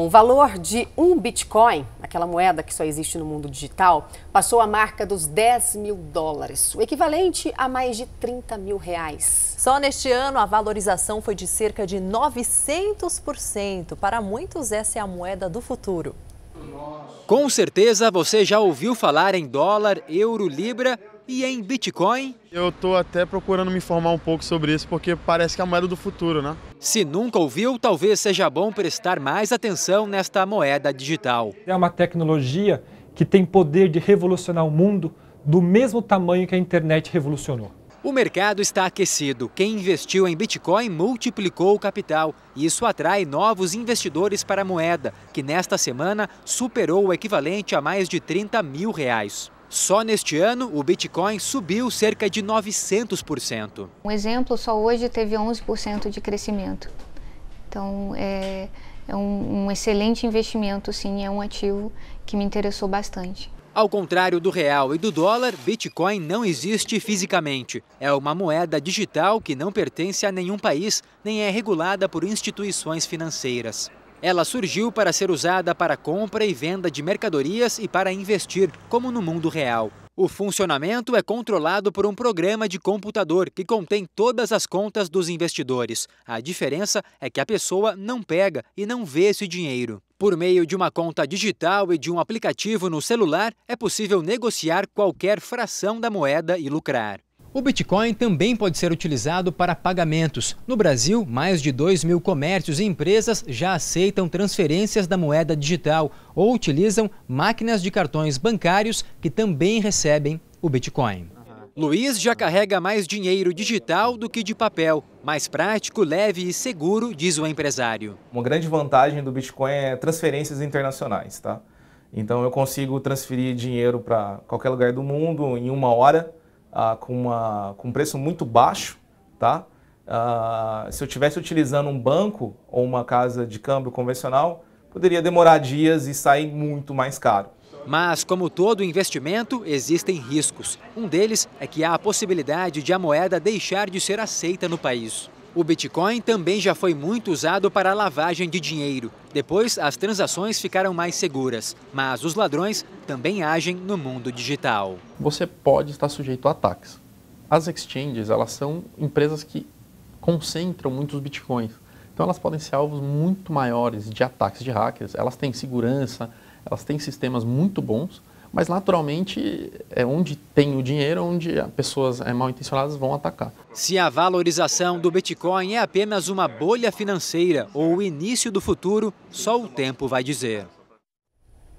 O valor de um Bitcoin, aquela moeda que só existe no mundo digital, passou a marca dos 10 mil dólares, o equivalente a mais de 30 mil reais. Só neste ano, a valorização foi de cerca de 900%. Para muitos, essa é a moeda do futuro. Com certeza você já ouviu falar em dólar, euro, libra e em Bitcoin? Eu estou até procurando me informar um pouco sobre isso, porque parece que é a moeda do futuro, né? Se nunca ouviu, talvez seja bom prestar mais atenção nesta moeda digital. É uma tecnologia que tem poder de revolucionar o mundo do mesmo tamanho que a internet revolucionou. O mercado está aquecido. Quem investiu em Bitcoin multiplicou o capital. Isso atrai novos investidores para a moeda, que nesta semana superou o equivalente a mais de 30 mil reais. Só neste ano, o Bitcoin subiu cerca de 900%. Um exemplo, só hoje teve 11% de crescimento. Então, é, é um, um excelente investimento, sim, é um ativo que me interessou bastante. Ao contrário do real e do dólar, Bitcoin não existe fisicamente. É uma moeda digital que não pertence a nenhum país, nem é regulada por instituições financeiras. Ela surgiu para ser usada para compra e venda de mercadorias e para investir, como no mundo real. O funcionamento é controlado por um programa de computador que contém todas as contas dos investidores. A diferença é que a pessoa não pega e não vê esse dinheiro. Por meio de uma conta digital e de um aplicativo no celular, é possível negociar qualquer fração da moeda e lucrar. O Bitcoin também pode ser utilizado para pagamentos. No Brasil, mais de 2 mil comércios e empresas já aceitam transferências da moeda digital ou utilizam máquinas de cartões bancários que também recebem o Bitcoin. Luiz já carrega mais dinheiro digital do que de papel. Mais prático, leve e seguro, diz o empresário. Uma grande vantagem do Bitcoin é transferências internacionais. Tá? Então eu consigo transferir dinheiro para qualquer lugar do mundo em uma hora ah, com, uma, com um preço muito baixo, tá? Ah, se eu estivesse utilizando um banco ou uma casa de câmbio convencional, poderia demorar dias e sair muito mais caro. Mas, como todo investimento, existem riscos. Um deles é que há a possibilidade de a moeda deixar de ser aceita no país. O Bitcoin também já foi muito usado para lavagem de dinheiro. Depois, as transações ficaram mais seguras, mas os ladrões também agem no mundo digital. Você pode estar sujeito a ataques. As exchanges, elas são empresas que concentram muitos bitcoins. Então elas podem ser alvos muito maiores de ataques de hackers. Elas têm segurança, elas têm sistemas muito bons, mas, naturalmente, é onde tem o dinheiro, onde as pessoas é, mal intencionadas vão atacar. Se a valorização do Bitcoin é apenas uma bolha financeira ou o início do futuro, só o tempo vai dizer.